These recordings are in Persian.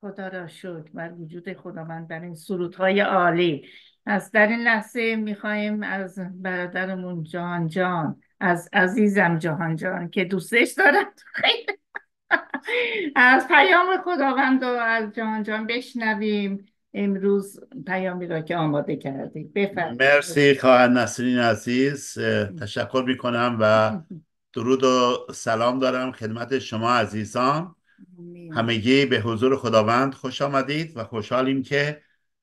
خدا را شد بر وجود خداوند بر این سرودهای عالی از در این لحظه میخواهیم از برادرمون جان جان از عزیزم جهان جان که دوستش دارم از پیام خداوند و از جهان جان بشنویم امروز پیامی را که آماده کردیم بفرمایید مرسی خواهد نسرین عزیز تشکر میکنم و درود و سلام دارم خدمت شما عزیزان همگی به حضور خداوند خوش آمدید و خوشحالیم که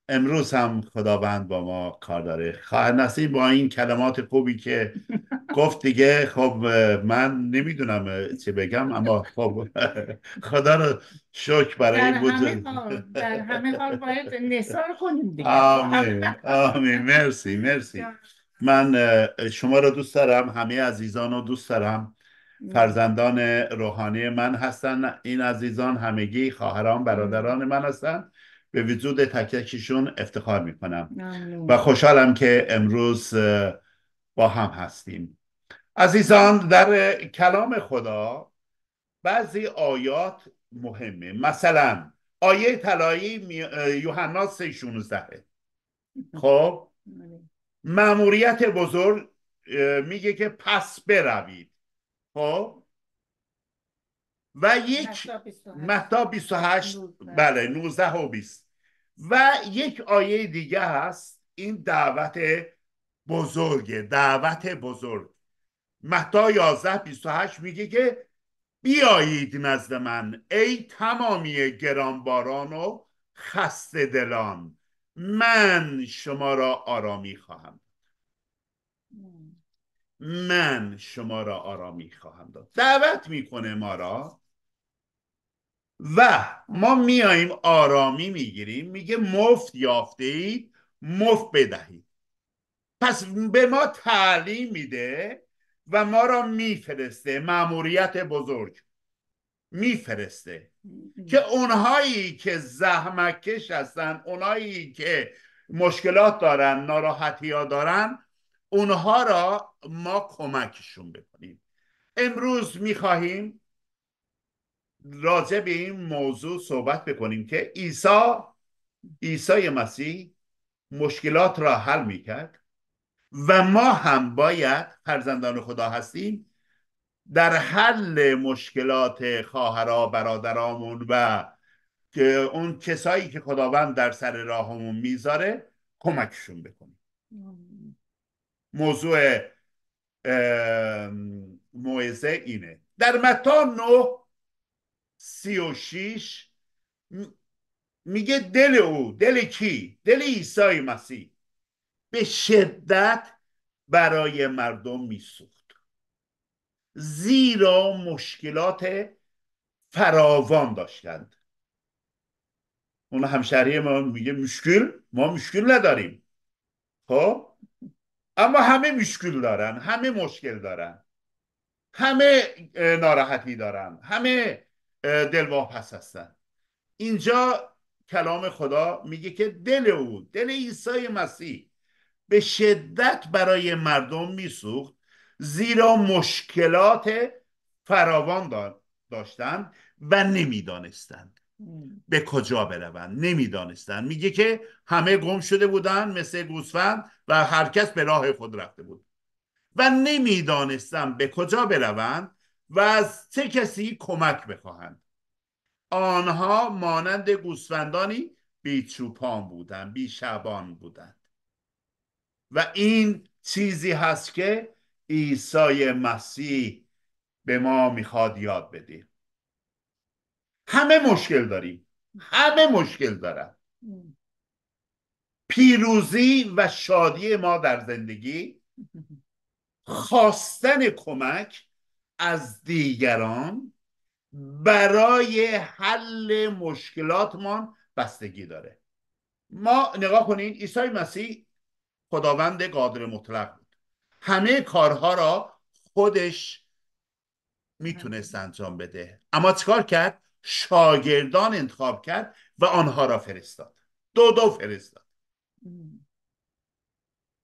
امروز هم خداوند با ما کار داره خواهر نصیب با این کلمات خوبی که گفت دیگه خب من نمیدونم چه بگم اما خب خدا رو شکر برای این بود در همه حال باید نثار کنیم دیگه آمین آمین مرسی مرسی من شما رو دوست دارم همه عزیزان رو دوست دارم فرزندان روحانی من هستن این عزیزان همگی خواهران برادران من هستن به وجود تکیشون افتخار میکنم و خوشحالم که امروز با هم هستیم عزیزان در کلام خدا بعضی آیات مهمه مثلا آیه طلایی می... یوحنا 3:16 خب مأموریت بزرگ میگه که پس بروید خب؟ و یک مهتاب 28 بله 19 و 20 و یک آیه دیگه هست این دعوت بزرگ دعوت بزرگ متا 11 28 میگه که بیایید نزد من ای تمامی گرانباران و خسته دلان من شما را آرامی خواهم من شما را آرامی خواهم داد دعوت میکنه ما را و ما میاییم آرامی میگیریم میگه مفت یافته مفت بدهید پس به ما تعلیم میده و ما را میفرسته معموریت بزرگ میفرسته که اونهایی که زحمکش هستن اونهایی که مشکلات دارن ناراحتی ها دارن اونها را ما کمکشون بکنیم امروز میخواهیم راجع به این موضوع صحبت بکنیم که عیسی عیسی مسیح مشکلات را حل میکرد و ما هم باید فرزندان خدا هستیم در حل مشکلات خواهرا برادرامون و اون کسایی که خداوند در سر راهمون میذاره کمکشون بکنیم موضوع موعظه اینه در متا 9 36 میگه دل او دل کی دل عیسی مسیح به شدت برای مردم میسوخت زیرا مشکلات فراوان داشتند اون همشهری ما میگه مشکل ما مشکل نداریم خب اما همه مشکل دارن همه مشکل دارن همه ناراحتی دارن همه دلواپس پس هستن اینجا کلام خدا میگه که دل او دل عیسی مسیح به شدت برای مردم میسوخت زیرا مشکلات فراوان داشتند و نمیدانستند به کجا بروند نمیدانستن میگه که همه گم شده بودند مثل گوسفند و هرکس به راه خود رفته بود و نمیدانستند به کجا بروند و از چه کسی کمک بخواهند آنها مانند گوسفندانی بیچوپان بودند شبان بودند و این چیزی هست که عیسی مسیح به ما میخواد یاد بده همه مشکل داریم همه مشکل دارن پیروزی و شادی ما در زندگی خواستن کمک از دیگران برای حل مشکلاتمان بستگی داره ما نگاه کنین عیسی مسیح خداوند قادر مطلق بود همه کارها را خودش میتونست انجام بده اما چکار کرد شاگردان انتخاب کرد و آنها را فرستاد دو دو فرستاد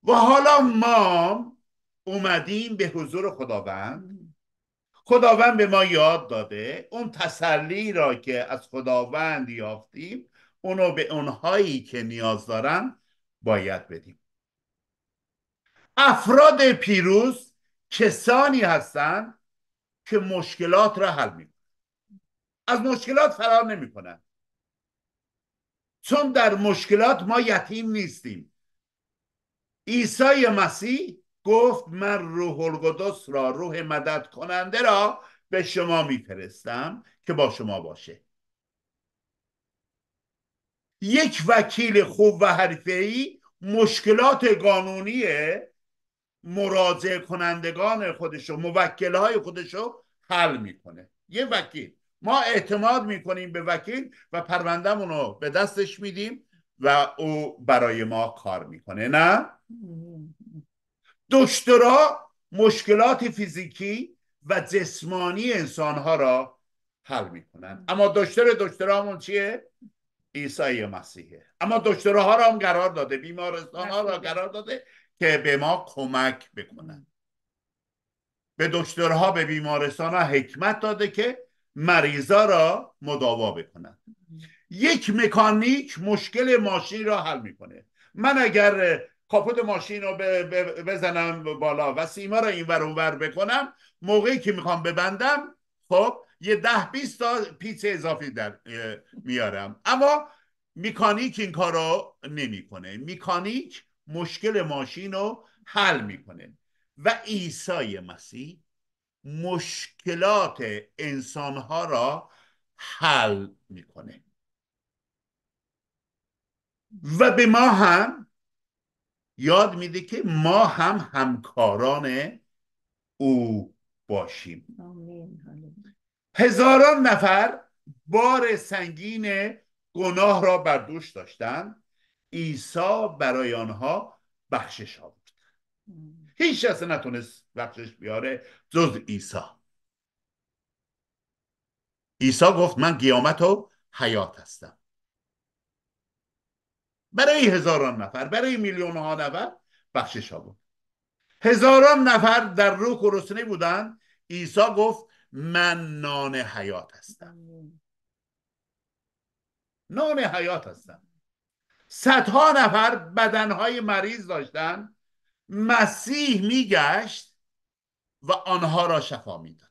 و حالا ما اومدیم به حضور خداوند خداوند به ما یاد داده اون تسلی را که از خداوند یافتیم اونو به اونهایی که نیاز دارن باید بدیم افراد پیروز کسانی هستند که مشکلات را حل می از مشکلات فرار نمیکنن چون در مشکلات ما یتیم نیستیم عیسی مسیح گفت من روح القدس را روح مدد کننده را به شما میفرستم که با شما باشه یک وکیل خوب و ای مشکلات قانونی مراجع کنندگان خودش موکل موکلهای خودش رو حل میکنه یه وکیل ما اعتماد میکنیم به وکیل و پروندهمون رو به دستش میدیم و او برای ما کار میکنه نه دکترا مشکلات فیزیکی و جسمانی انسانها را حل میکنن اما دشتر دکترامون چیه عیسی مسیحه اما دوشترها را هم قرار داده بیمارستان ها را قرار داده که به ما کمک بکنن به دکترها به بیمارستان ها حکمت داده که مریضا را مداوا بکنن یک مکانیک مشکل ماشین را حل میکنه من اگر کاپوت ماشین رو بزنم بالا و سیما رو اینور ور بکنم موقعی که میخوام ببندم خب یه ده 20 تا پیچ اضافی در میارم اما میکانیک این کار رو نمیکنه میکانیک مشکل ماشین رو حل میکنه و عیسی مسیح مشکلات انسانها را حل میکنه و به ما هم یاد میده که ما هم همکاران او باشیم هزاران نفر بار سنگین گناه را بر دوش داشتند عیسی برای آنها بخشش آورد هیچ کس نتونست بخشش بیاره جز ایسا ایسا گفت من قیامت و حیات هستم برای هزاران نفر برای میلیون ها نفر بخشش بود هزاران نفر در رو گرسنه بودند ایسا گفت من نان حیات هستم نان حیات هستم صدها نفر بدنهای مریض داشتن مسیح میگشت و آنها را شفا میداد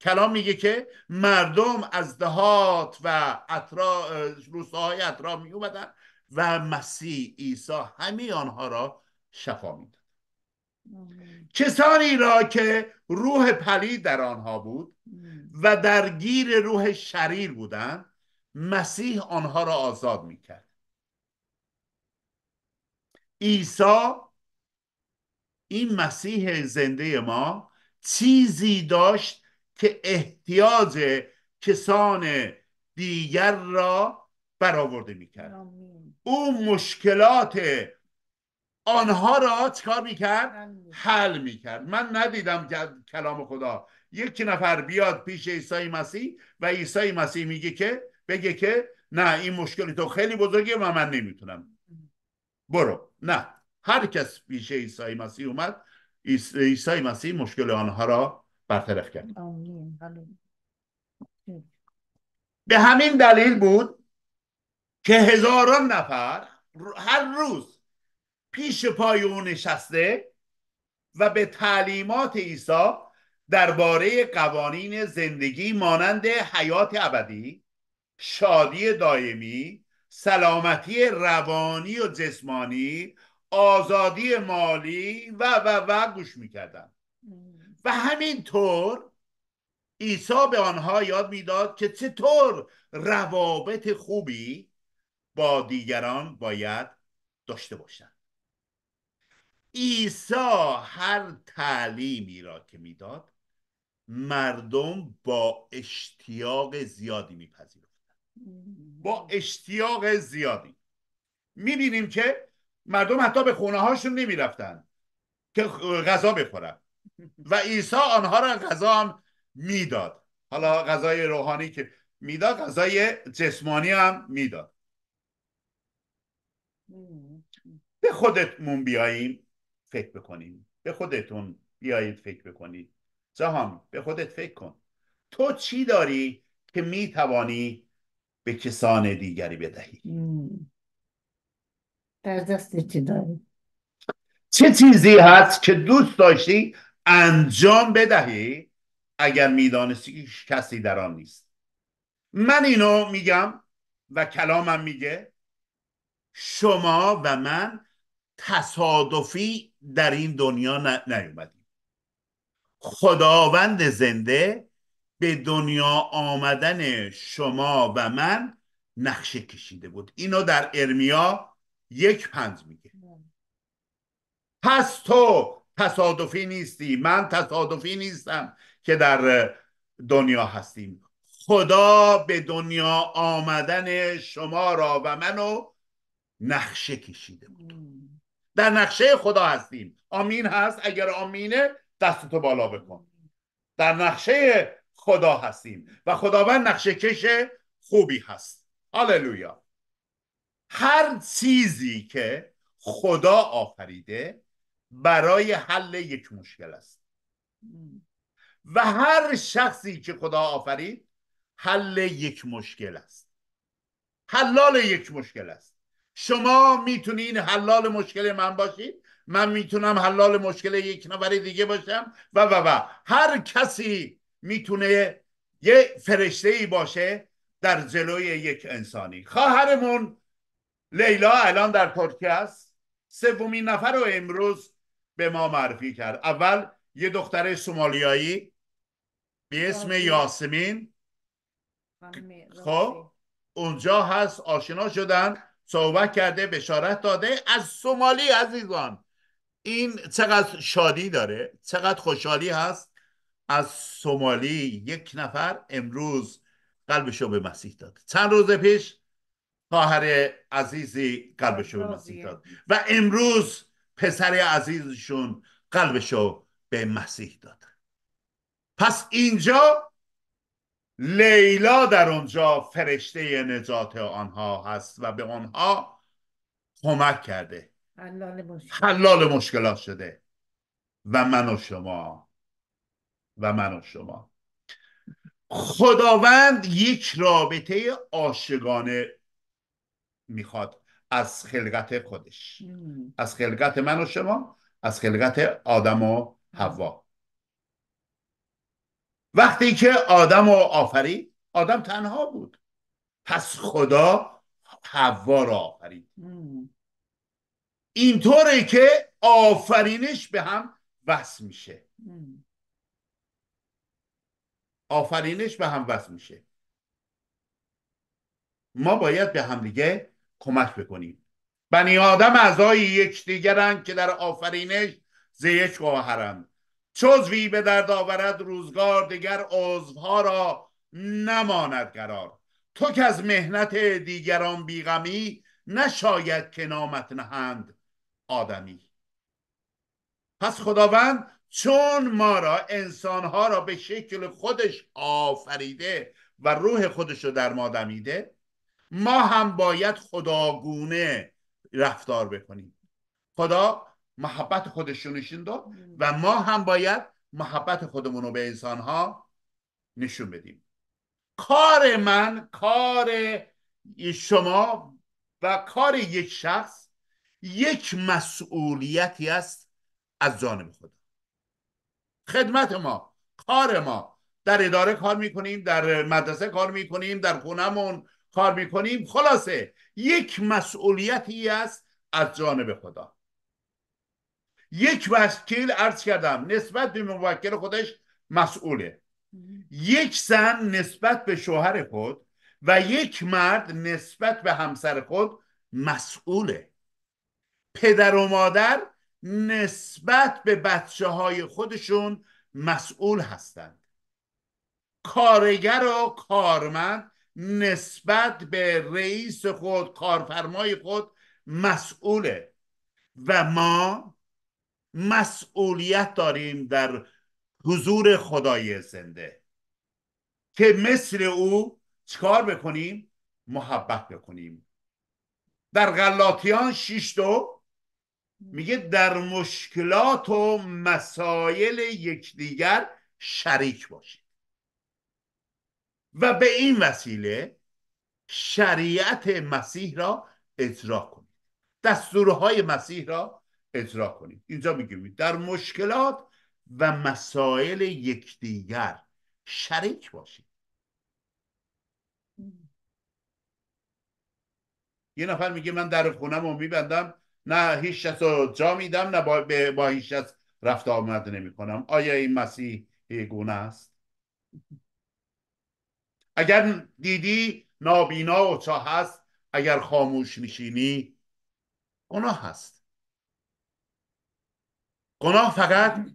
کلام میگه که مردم از دهات و اطرا روستاهای اطرا می اومدن و مسیح عیسی همه آنها را شفا میداد کسانی را که روح پلید در آنها بود و درگیر روح شریر بودند مسیح آنها را آزاد میکرد عیسی این مسیح زنده ما چیزی داشت که احتیاج کسان دیگر را برآورده میکرد او مشکلات آنها را چکار میکرد؟ حل میکرد من ندیدم که کلام خدا یک نفر بیاد پیش عیسی مسیح و عیسی مسیح میگه که بگه که نه این مشکلی تو خیلی بزرگه و من نمیتونم برو نه هر کس پیش عیسی مسیح اومد عیسی مسیح مشکل آنها را برطرف کرد به همین دلیل بود که هزاران نفر هر روز پیش پای او نشسته و به تعلیمات عیسی درباره قوانین زندگی مانند حیات ابدی شادی دائمی سلامتی روانی و جسمانی آزادی مالی و و و گوش میکردن و همینطور عیسی به آنها یاد میداد که چطور روابط خوبی با دیگران باید داشته باشند عیسی هر تعلیمی را که میداد مردم با اشتیاق زیادی میپذیرند با اشتیاق زیادی میبینیم که مردم حتی به خونه هاشون نمیرفتن که غذا بخورن و عیسی آنها را غذا هم میداد حالا غذای روحانی که میداد غذای جسمانی هم میداد به خودتمون بیاییم فکر بکنیم به خودتون بیایید فکر بکنید جهان به خودت فکر کن تو چی داری که میتوانی به کسان دیگری بدهی در دست چی داری؟ چه چیزی هست که دوست داشتی انجام بدهی اگر میدانستی که کسی در آن نیست من اینو میگم و کلامم میگه شما و من تصادفی در این دنیا نیومدیم خداوند زنده به دنیا آمدن شما و من نقشه کشیده بود اینو در ارمیا یک پنج میگه پس تو تصادفی نیستی من تصادفی نیستم که در دنیا هستیم خدا به دنیا آمدن شما را و منو نقشه کشیده بود در نقشه خدا هستیم آمین هست اگر آمینه دست بالا بکن در نقشه خدا هستیم و خداوند نقشه کش خوبی هست هللویا هر چیزی که خدا آفریده برای حل یک مشکل است و هر شخصی که خدا آفرید حل یک مشکل است حلال یک مشکل است شما میتونین حلال مشکل من باشید من میتونم حلال مشکل یک نفر دیگه باشم و و و هر کسی میتونه یه فرشته ای باشه در جلوی یک انسانی خواهرمون لیلا الان در ترکیه است سومین نفر رو امروز به ما معرفی کرد اول یه دختر سومالیایی به اسم یاسمین خب اونجا هست آشنا شدن صحبت کرده بشارت داده از سومالی عزیزان این چقدر شادی داره چقدر خوشحالی هست از سومالی یک نفر امروز قلبشو به مسیح داد چند روز پیش خواهر عزیزی قلبشو به مسیح داد و امروز پسر عزیزشون قلبشو به مسیح داد پس اینجا لیلا در اونجا فرشته نجات آنها هست و به آنها کمک کرده حلال مشکلات شده و من و شما و من و شما خداوند یک رابطه عاشقانه میخواد از خلقت خودش از خلقت من و شما از خلقت آدم و هوا وقتی که آدم و آفرید آدم تنها بود پس خدا حوا را آفرید اینطوره که آفرینش به هم وصل میشه آفرینش به هم وصل میشه ما باید به همدیگه کمک بکنیم بنی آدم اعضای یکدیگرند که در آفرینش ز یک گوهرند چزوی به درد آورد روزگار دیگر عضوها را نماند قرار تو که از مهنت دیگران بیغمی نشاید که نامت نهند آدمی پس خداوند چون ما را انسانها را به شکل خودش آفریده و روح خودش رو در ما دمیده ما هم باید خداگونه رفتار بکنیم خدا محبت خودش رو نشون داد و ما هم باید محبت خودمون رو به انسانها نشون بدیم کار من کار شما و کار یک شخص یک مسئولیتی است از جانب خدا خدمت ما کار ما در اداره کار میکنیم در مدرسه کار میکنیم در خونمون کار میکنیم خلاصه یک مسئولیتی است از جانب خدا یک وکیل عرض کردم نسبت به موکل خودش مسئوله یک زن نسبت به شوهر خود و یک مرد نسبت به همسر خود مسئوله پدر و مادر نسبت به بچه های خودشون مسئول هستند کارگر و کارمند نسبت به رئیس خود کارفرمای خود مسئوله و ما مسئولیت داریم در حضور خدای زنده که مثل او چکار بکنیم محبت بکنیم در غلاطیان 6 میگه در مشکلات و مسائل یکدیگر شریک باشید و به این وسیله شریعت مسیح را اجرا کنید دستورهای مسیح را اجرا کنید اینجا میگیم در مشکلات و مسائل یکدیگر شریک باشید یه نفر میگه من در خونم رو میبندم نه هیچ رو جا میدم نه با, با هیچ رفت آمد نمی کنم آیا این مسیح گونه است اگر دیدی نابینا و چا هست اگر خاموش میشینی گناه هست گناه فقط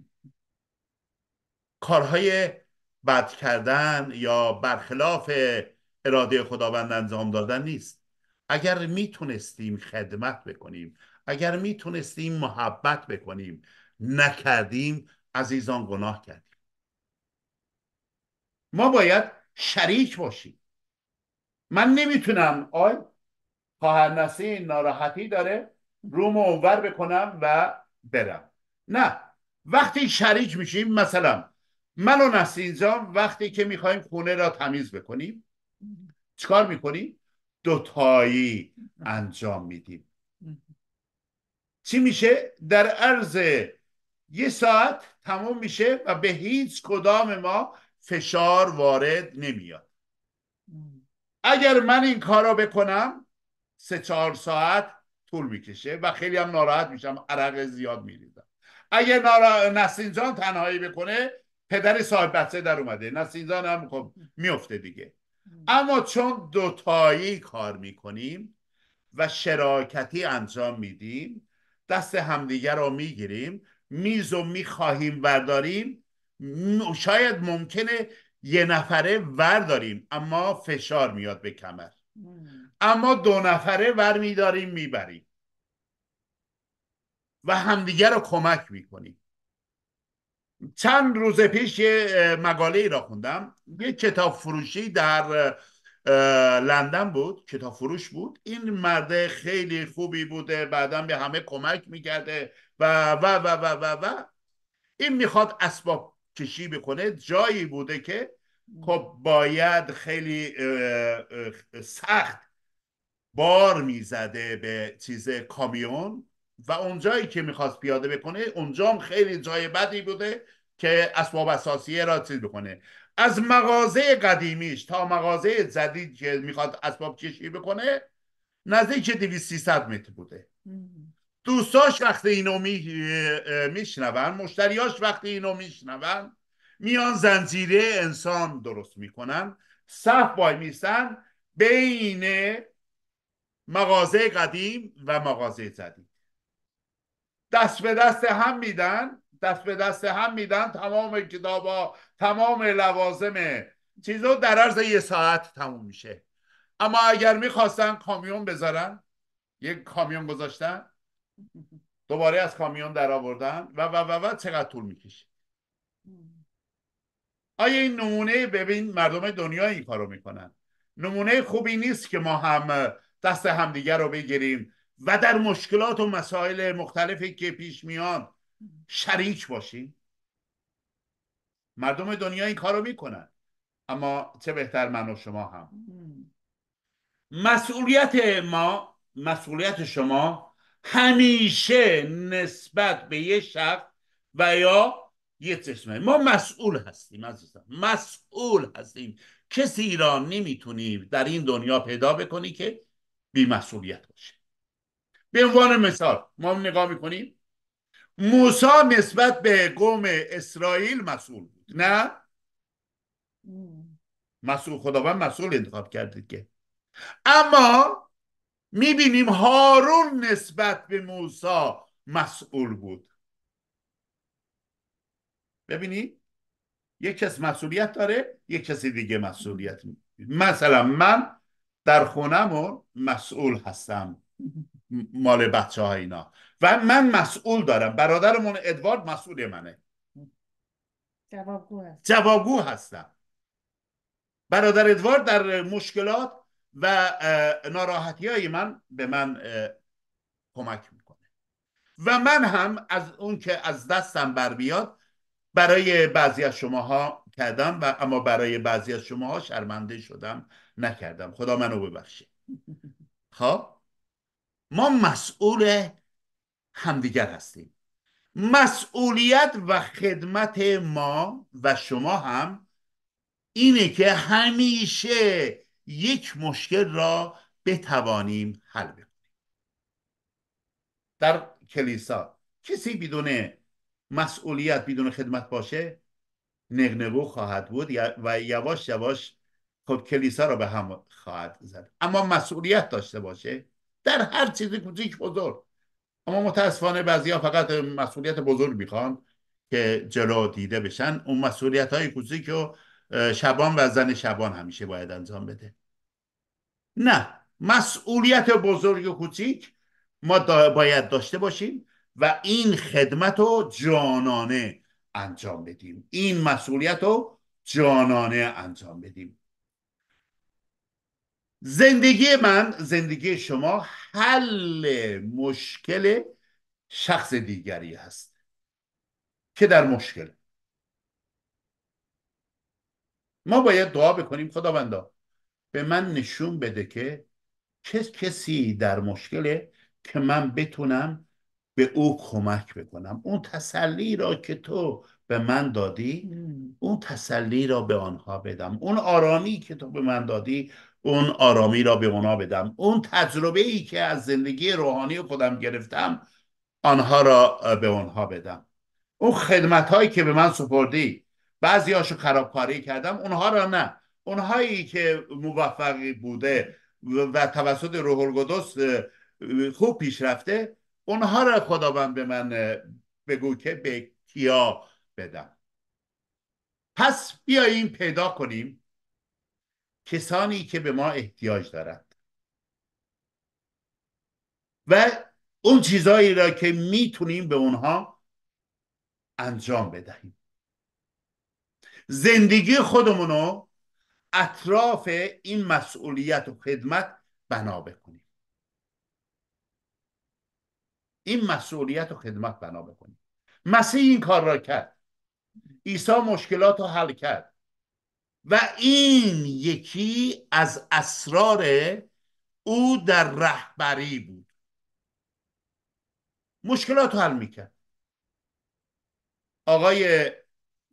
کارهای بد کردن یا برخلاف اراده خداوند انجام دادن نیست اگر میتونستیم خدمت بکنیم اگر میتونستیم محبت بکنیم نکردیم عزیزان گناه کردیم ما باید شریک باشیم من نمیتونم آی خواهر ناراحتی داره روم اونور بکنم و برم نه وقتی شریک میشیم مثلا من و نسیم جان وقتی که میخوایم خونه را تمیز بکنیم چکار میکنیم؟ دوتایی انجام میدیم چی میشه در عرض یه ساعت تموم میشه و به هیچ کدام ما فشار وارد نمیاد اگر من این کار رو بکنم سه چهار ساعت طول میکشه و خیلی هم ناراحت میشم عرق زیاد میریزم اگر نارا... جان تنهایی بکنه پدر صاحب بچه در اومده نسین جان هم خب میفته دیگه اما چون دوتایی کار میکنیم و شراکتی انجام میدیم دست همدیگه رو میگیریم میز و میخواهیم برداریم شاید ممکنه یه نفره ورداریم اما فشار میاد به کمر اما دو نفره ور میداریم میبریم و همدیگه رو کمک میکنیم چند روز پیش یه مقاله ای را خوندم یه کتاب فروشی در لندن بود کتاب فروش بود این مرد خیلی خوبی بوده بعدا به همه کمک میکرده و و و و و و این میخواد اسباب کشی بکنه جایی بوده که خب باید خیلی سخت بار میزده به چیز کامیون و اونجایی که میخواست پیاده بکنه اونجا هم خیلی جای بدی بوده که اسباب اساسیه را چیز بکنه از مغازه قدیمیش تا مغازه جدید که میخواد اسباب کشی بکنه نزدیک 200 300 متر بوده دوستاش وقتی اینو می... میشنون مشتریاش وقتی اینو میشنون میان زنجیره انسان درست میکنن صف بای میستن بین مغازه قدیم و مغازه جدید دست به دست هم میدن دست به دست هم میدن تمام کتابا تمام لوازم چیزو در عرض یه ساعت تموم میشه اما اگر میخواستن کامیون بذارن یک کامیون گذاشتن دوباره از کامیون در آوردن و و و و چقدر طول میکشه آیا این نمونه ببین مردم دنیا این کارو میکنن نمونه خوبی نیست که ما هم دست همدیگر رو بگیریم و در مشکلات و مسائل مختلفی که پیش میان شریک باشیم مردم دنیا این کارو میکنن اما چه بهتر من و شما هم مسئولیت ما مسئولیت شما همیشه نسبت به یه شخص و یا یه چشمه ما مسئول هستیم عزیزم مسئول هستیم کسی را نمیتونی در این دنیا پیدا بکنی که بیمسئولیت باشه به عنوان مثال ما نگاه میکنیم موسا نسبت به قوم اسرائیل مسئول بود نه مسئول خداوند مسئول انتخاب کرده که اما میبینیم هارون نسبت به موسا مسئول بود ببینی؟ یک کس مسئولیت داره یک کسی دیگه مسئولیت مثلا من در خونم مسئول هستم مال بچه ها اینا و من مسئول دارم برادرمون ادوارد مسئول منه جوابگو هستم جوابگو هستم برادر ادوارد در مشکلات و ناراحتی های من به من کمک میکنه و من هم از اون که از دستم بر بیاد برای بعضی از شماها کردم و اما برای بعضی از شماها شرمنده شدم نکردم خدا منو ببخشه خب ما مسئول همدیگر هستیم مسئولیت و خدمت ما و شما هم اینه که همیشه یک مشکل را بتوانیم حل بکنیم در کلیسا کسی بدون مسئولیت بدون خدمت باشه نقنقو خواهد بود و یواش یواش خب کلیسا را به هم خواهد زد اما مسئولیت داشته باشه در هر چیزی کوچیک بزرگ اما متاسفانه بعضیا فقط مسئولیت بزرگ میخوان که جلو دیده بشن اون مسئولیت های کوچیک رو شبان و زن شبان همیشه باید انجام بده نه مسئولیت بزرگ و کوچیک ما باید داشته باشیم و این خدمت رو جانانه انجام بدیم این مسئولیت رو جانانه انجام بدیم زندگی من زندگی شما حل مشکل شخص دیگری هست که در مشکل ما باید دعا بکنیم خداوندا به من نشون بده که چه کسی در مشکله که من بتونم به او کمک بکنم اون تسلی را که تو به من دادی اون تسلی را به آنها بدم اون آرامی که تو به من دادی اون آرامی را به اونا بدم اون تجربه ای که از زندگی روحانی خودم گرفتم آنها را به آنها بدم اون خدمت هایی که به من سپردی بعضی هاشو خرابکاری کردم اونها را نه اونهایی که موفقی بوده و توسط روح خوب پیش رفته اونها را خداوند به من بگو که به کیا بدم پس بیاییم پیدا کنیم کسانی که به ما احتیاج دارند و اون چیزهایی را که میتونیم به اونها انجام بدهیم زندگی خودمون رو اطراف این مسئولیت و خدمت بنا بکنیم این مسئولیت و خدمت بنا بکنیم مسیح این کار را کرد عیسی مشکلات رو حل کرد و این یکی از اسرار او در رهبری بود مشکلات حل میکرد آقای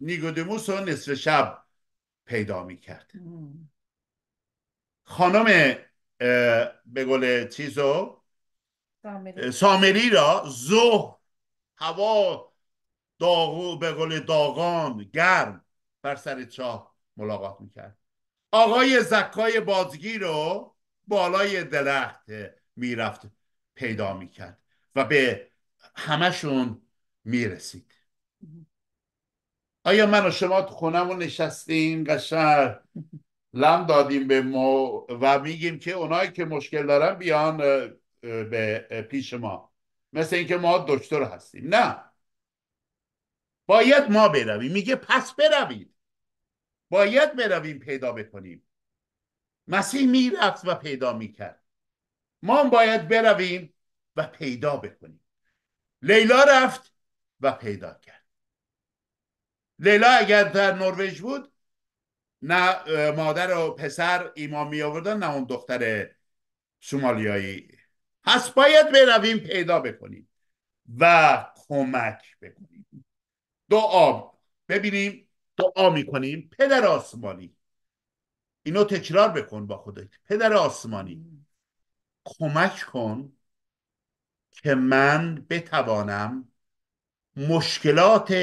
نیگودموس رو نصف شب پیدا میکرد خانم به گل چیزو سامری, سامری را ظهر هوا داغو به گل داغان گرم بر سر چاه ملاقات میکرد آقای زکای بازگی رو بالای درخت میرفت پیدا میکرد و به همشون میرسید آیا من و شما تو خونمون نشستیم قشر لم دادیم به ما و میگیم که اونایی که مشکل دارن بیان به پیش ما مثل اینکه ما دکتر هستیم نه باید ما برویم میگه پس بروید باید برویم پیدا بکنیم مسیح میرفت و پیدا میکرد ما باید برویم و پیدا بکنیم لیلا رفت و پیدا کرد لیلا اگر در نروژ بود نه مادر و پسر ایمان می آوردن نه اون دختر سومالیایی پس باید برویم پیدا بکنیم و کمک بکنیم دو آب ببینیم دعا میکنیم پدر آسمانی اینو تکرار بکن با خودت پدر آسمانی کمک کن که من بتوانم مشکلات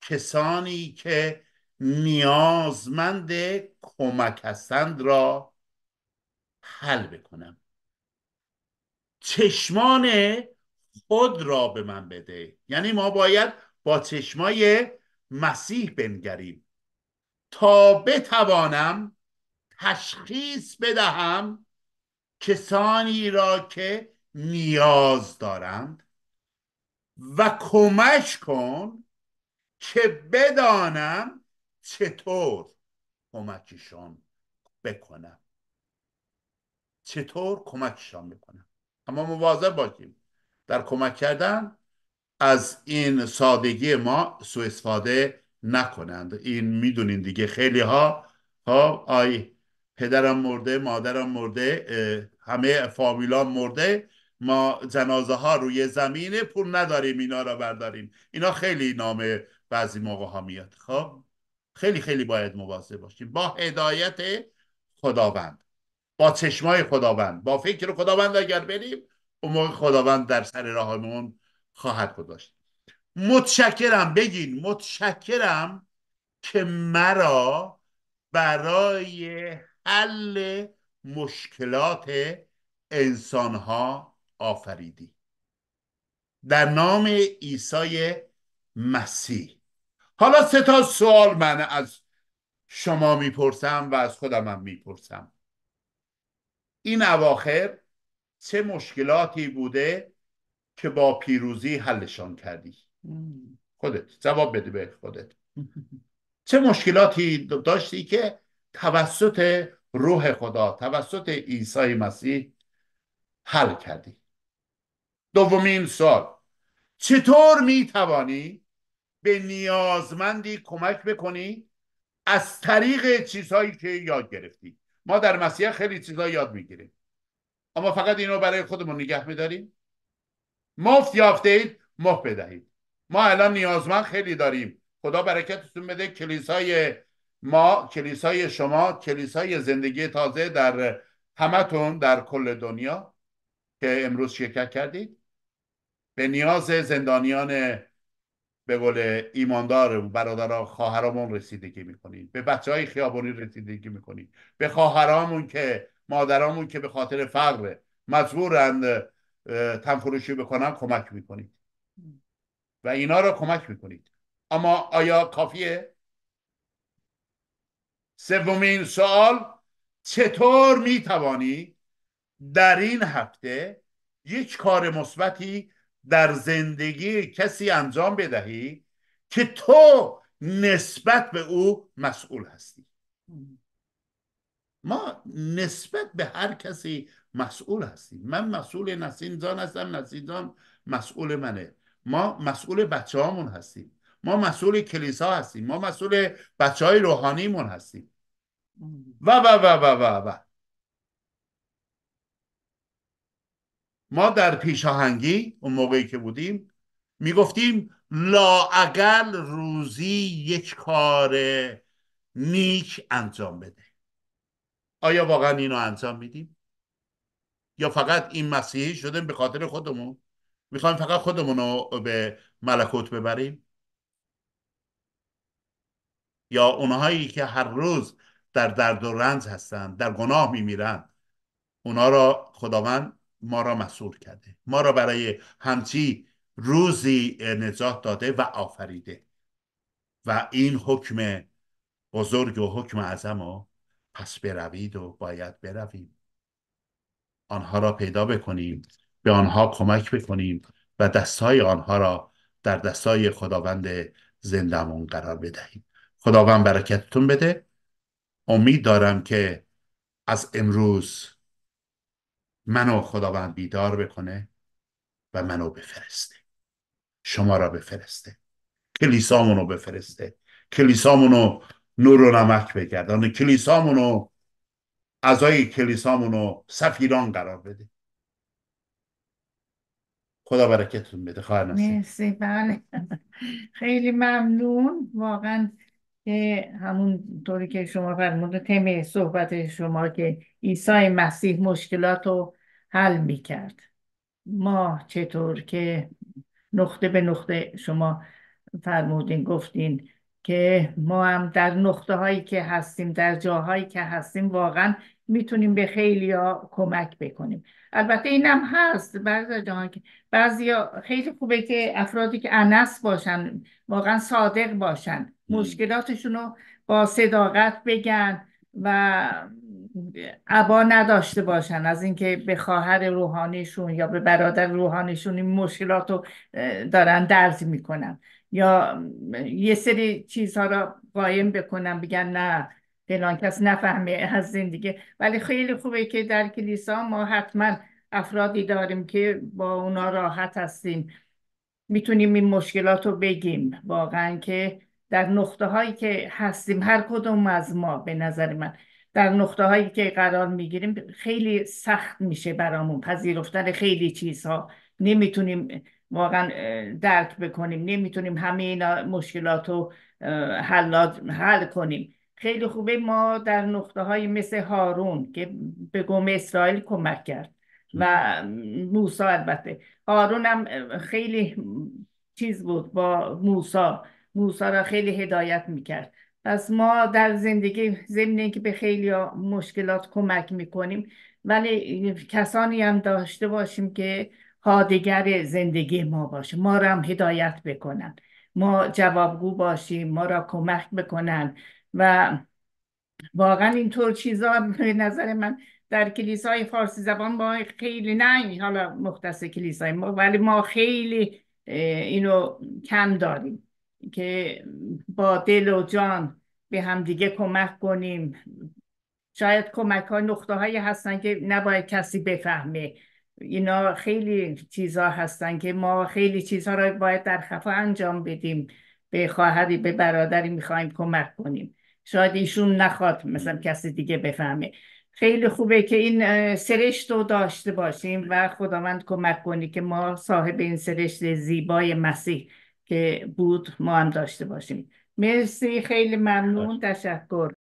کسانی که نیازمند کمک هستند را حل بکنم چشمان خود را به من بده یعنی ما باید با چشمای مسیح بنگریم تا بتوانم تشخیص بدهم کسانی را که نیاز دارند و کمک کن که بدانم چطور کمکشان بکنم چطور کمکشان بکنم اما مواظب باشیم در کمک کردن از این سادگی ما سوء استفاده نکنند این میدونین دیگه خیلی ها ها خب، آی پدرم مرده مادرم مرده همه فامیلام مرده ما جنازه ها روی زمین پول نداریم اینا را برداریم اینا خیلی نام بعضی موقع ها میاد خب خیلی خیلی باید مواظب باشیم با هدایت خداوند با چشمای خداوند با فکر خداوند اگر بریم اون موقع خداوند در سر راهمون خواهد گذاشت متشکرم بگین متشکرم که مرا برای حل مشکلات انسانها آفریدی در نام عیسی مسیح حالا سه تا سوال من از شما میپرسم و از خودم هم میپرسم این اواخر چه مشکلاتی بوده که با پیروزی حلشان کردی خودت جواب بده به خودت چه مشکلاتی داشتی که توسط روح خدا توسط عیسی مسیح حل کردی دومین سال چطور می توانی به نیازمندی کمک بکنی از طریق چیزهایی که یاد گرفتی ما در مسیح خیلی چیزها یاد میگیریم اما فقط اینو برای خودمون نگه میداریم مفت یافته اید مفت بدهید ما الان نیازمند خیلی داریم خدا برکتتون بده کلیسای ما کلیسای شما کلیسای زندگی تازه در همتون در کل دنیا که امروز شرکت کردید به نیاز زندانیان به قول ایماندار برادران خواهرامون رسیدگی میکنید به بچه های خیابانی رسیدگی میکنید به خواهرامون که مادرامون که به خاطر فقر مجبورند تنفروشی بکنن کمک میکنید و اینا رو کمک میکنید اما آیا کافیه؟ سومین سوال چطور میتوانی در این هفته یک کار مثبتی در زندگی کسی انجام بدهی که تو نسبت به او مسئول هستی ما نسبت به هر کسی مسئول هستیم من مسئول نسیم جان هستم نسیم مسئول منه ما مسئول بچه هامون هستیم ما مسئول کلیسا هستیم ما مسئول بچه های روحانیمون هستیم و و و و و و ما در پیشاهنگی اون موقعی که بودیم میگفتیم لاعقل روزی یک کار نیک انجام بده آیا واقعا اینو انجام میدیم یا فقط این مسیحی شده به خاطر خودمون میخوایم فقط خودمون رو به ملکوت ببریم یا اونهایی که هر روز در درد و رنج هستن در گناه میمیرن اونا را خداوند ما را مسئول کرده ما را برای همچی روزی نجات داده و آفریده و این حکم بزرگ و حکم اعظم رو پس بروید و باید برویم آنها را پیدا بکنیم به آنها کمک بکنیم و دستای آنها را در دستای خداوند زندمون قرار بدهیم خداوند برکتتون بده امید دارم که از امروز منو خداوند بیدار بکنه و منو بفرسته شما را بفرسته کلیسامونو بفرسته کلیسامونو نور و نمک بگردانه کلیسامونو اعضای کلیسامون رو سفیران قرار بده خدا برکتتون بده خواهر مرسی بله. خیلی ممنون واقعا که همون طوری که شما فرمودید تم صحبت شما که عیسی مسیح مشکلات رو حل می ما چطور که نقطه به نقطه شما فرمودین گفتین که ما هم در نقطه هایی که هستیم در جاهایی که هستیم واقعا میتونیم به خیلی ها کمک بکنیم البته اینم هست بعضی بعضی خیلی خوبه که افرادی که انس باشن واقعا صادق باشن مشکلاتشون رو با صداقت بگن و عبا نداشته باشن از اینکه به خواهر روحانیشون یا به برادر روحانیشون این مشکلات رو دارن درز میکنن یا یه سری چیزها را قایم بکنن بگن نه فلان کس نفهمه از زندگی ولی خیلی خوبه که در کلیسا ما حتما افرادی داریم که با اونا راحت هستیم میتونیم این مشکلات رو بگیم واقعا که در نقطه هایی که هستیم هر کدوم از ما به نظر من در نقطه هایی که قرار میگیریم خیلی سخت میشه برامون پذیرفتن خیلی چیزها نمیتونیم واقعا درک بکنیم نمیتونیم همه این مشکلات رو حل, حل کنیم خیلی خوبه ما در نقطه های مثل هارون که به قوم اسرائیل کمک کرد و موسا البته هارون هم خیلی چیز بود با موسا موسا را خیلی هدایت میکرد پس ما در زندگی ضمن که به خیلی مشکلات کمک میکنیم ولی کسانی هم داشته باشیم که حادگر زندگی ما باشه ما را هم هدایت بکنن ما جوابگو باشیم ما را کمک بکنن و واقعا اینطور چیزا به نظر من در کلیسای فارسی زبان ما خیلی نه حالا مختص کلیسای ما ولی ما خیلی اینو کم داریم که با دل و جان به همدیگه کمک کنیم شاید کمک های نقطه هایی هستن که نباید کسی بفهمه اینا خیلی چیزها هستن که ما خیلی چیزها را باید در خفا انجام بدیم به خواهری به برادری میخوایم کمک کنیم شاید ایشون نخواد مثلا کسی دیگه بفهمه خیلی خوبه که این سرشت رو داشته باشیم و خداوند کمک کنی که ما صاحب این سرشت زیبای مسیح که بود ما هم داشته باشیم مرسی خیلی ممنون تشکر